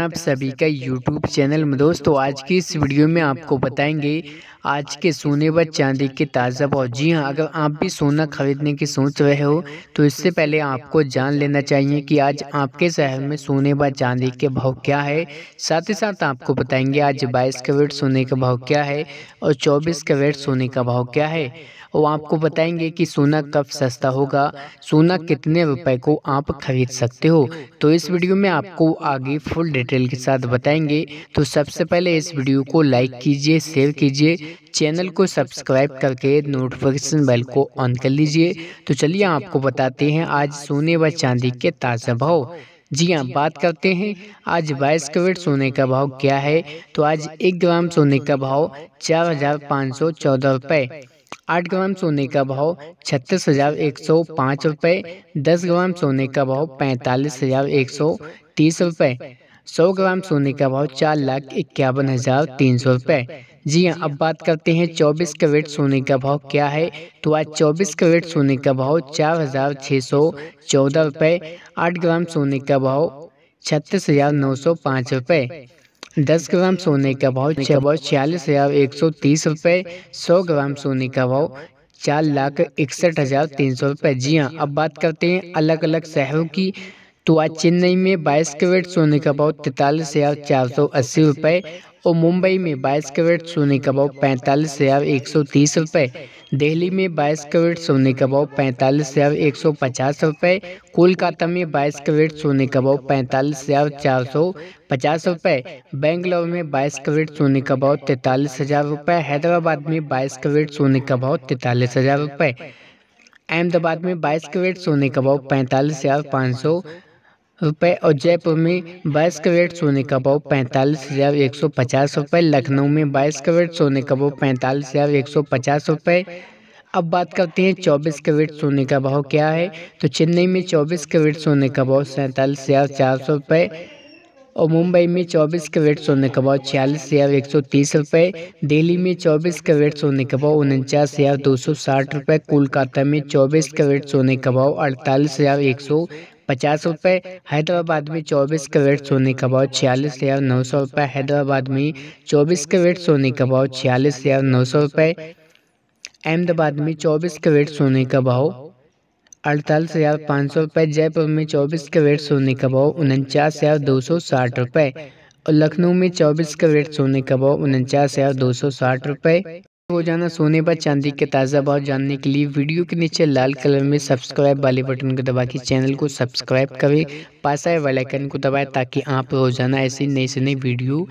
आप सभी का यूट्यूब चैनल में दोस्तों आज की इस वीडियो में आपको बताएंगे आज के सोने व चांदी के ताज़ा भाव हाँ, जी हाँ अगर आप भी सोना खरीदने की सोच रहे हो तो, तो इससे पहले आपको जान लेना चाहिए कि आज आपके शहर में सोने व चांदी के भाव क्या है साथ ही साथ आपको बताएंगे आज बाईस कैरेट सोने का भाव क्या है और चौबीस कैरेट सोने का भाव क्या है वो आपको बताएंगे कि सोना कब सस्ता होगा सोना कितने रुपए को आप खरीद सकते हो तो इस वीडियो में आपको आगे फुल डिटेल के साथ बताएंगे तो सबसे पहले इस वीडियो को लाइक कीजिए शेयर कीजिए चैनल को सब्सक्राइब करके नोटिफिकेशन बेल को ऑन कर लीजिए तो चलिए आपको बताते हैं आज सोने व चांदी के ताज़ा भाव जी हाँ बात करते हैं आज बाईस कैरेट सोने का भाव क्या है तो आज एक ग्राम सोने का भाव चार हज़ार पाँच सौ चौदह रुपये आठ ग्राम सोने का भाव छत्तीस हजार एक सौ पाँच रुपये दस ग्राम सोने का भाव पैंतालीस हजार एक सौ तीस रुपये सौ ग्राम सोने का भाव चार लाख इक्यावन हजार तीन सौ रुपये जी हाँ अब बात करते हैं 24 करेट सोने का भाव क्या है तो आज 24 करेट सोने का भाव चार हज़ार छः सौ चौदह रुपये आठ ग्राम सोने का भाव छत्तीस हज़ार नौ सौ पाँच रुपये दस ग्राम सोने का भाव छह भाव छियालीस हज़ार एक सौ तीस रुपये सौ ग्राम सोने का भाव चार लाख इकसठ हज़ार तीन सौ रुपये जी हाँ अब बात करते हैं अलग अलग शहरों की तो आज चेन्नई में बाईस कैरेट सोने का भाव तैतालीस हज़ार चार सौ अस्सी रुपये और मुंबई में 22 कैरेट सोने का भाव पैंतालीस हज़ार एक सौ तीस रुपये दिल्ली में 22 कैरेट सोने का भाव पैंतालीस हज़ार एक सौ पचास रुपये कोलकाता में 22 कैरेट सोने का भाव पैंतालीस हज़ार चार सौ पचास रुपये बेंगलोर में 22 कैरेट सोने का भाव तैंतालीस हज़ार रुपये हैदराबाद में 22 कैरेट सोने का भाव तैंतालीस हज़ार रुपये अहमदाबाद में 22 कैरेट सोने का भाव पैंतालीस हज़ार पाँच सौ रुपये और जयपुर में बाईस करेट सोने का भाव पैंतालीस हज़ार एक सौ पचास रुपये लखनऊ में बाईस करेट सोने का भाव पैंतालीस हज़ार एक सौ पचास रुपये अब बात करते हैं 24 कैरेट सोने का भाव क्या है तो चेन्नई में 24 कैरेट सोने का भाव सैंतालीस हज़ार चार सौ रुपये और मुंबई में 24 कैरेट सोने का भाव छियालीस हज़ार एक सौ तीस रुपये दिल्ली में 24 कैरेट सोने का भाव उनचास हज़ार दो सौ साठ रुपये कोलकाता में 24 कैरेट सोने का भाव अड़तालीस हज़ार एक सौ पचास रुपये हैदराबाद में चौबीस का वेट सोने का भाव छियालीस हज़ार नौ सौ रुपये हैदराबाद में चौबीस का वेट सोने का भाव छियालीस हज़ार नौ सौ रुपये अहमदाबाद में चौबीस का वेट सोने का भाव अड़तालीस हज़ार पाँच सौ रुपये जयपुर में चौबीस का वेट सोने का भाव उनचास हज़ार दो सौ साठ रुपये और लखनऊ में चौबीस का वेट सोने का भाव उनचास हज़ार दो सौ साठ रुपये रोजाना सोने पर चांदी के ताज़ा भाव जानने के लिए वीडियो के नीचे लाल कलर में सब्सक्राइब वाले बटन को दबा के चैनल को सब्सक्राइब करें पास आए वेलाइकन को दबाएं ताकि आप रोजाना ऐसी नई से नई वीडियो